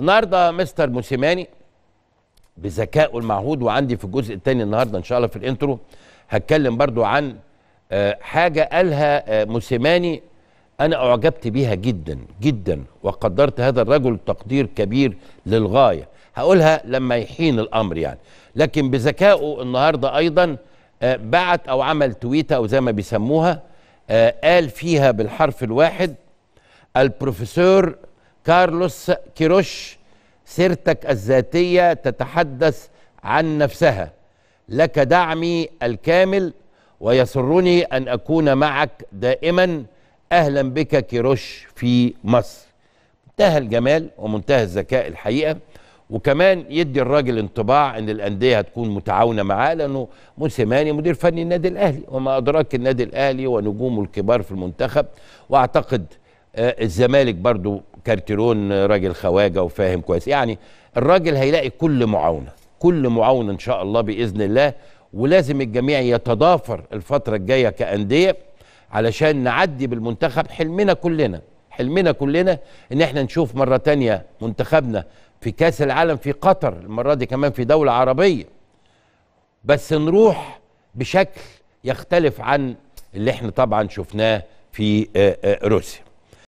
النهارده مستر موسيماني بذكائه المعهود وعندي في الجزء الثاني النهارده ان شاء الله في الانترو هتكلم برضو عن آه، حاجه قالها آه، موسيماني انا اعجبت بيها جدا جدا وقدرت هذا الرجل تقدير كبير للغايه هقولها لما يحين الامر يعني لكن بذكائه النهارده ايضا آه، بعت او عمل تويته او زي ما بيسموها قال فيها بالحرف الواحد البروفيسور كارلوس كيروش سيرتك الذاتية تتحدث عن نفسها لك دعمي الكامل ويسرني أن أكون معك دائما أهلا بك كيروش في مصر منتهى الجمال ومنتهى الذكاء الحقيقة وكمان يدي الراجل انطباع ان الانديه هتكون متعاونه معاه لانه موسيماني مدير فني النادي الاهلي وما ادراك النادي الاهلي ونجومه الكبار في المنتخب واعتقد آه، الزمالك برضو كارتيرون آه، راجل خواجه وفاهم كويس يعني الراجل هيلاقي كل معاونه كل معاونه ان شاء الله باذن الله ولازم الجميع يتضافر الفتره الجايه كانديه علشان نعدي بالمنتخب حلمنا كلنا حلمنا كلنا ان احنا نشوف مره تانية منتخبنا في كاس العالم في قطر المره دي كمان في دوله عربيه بس نروح بشكل يختلف عن اللي احنا طبعا شفناه في آه، روسيا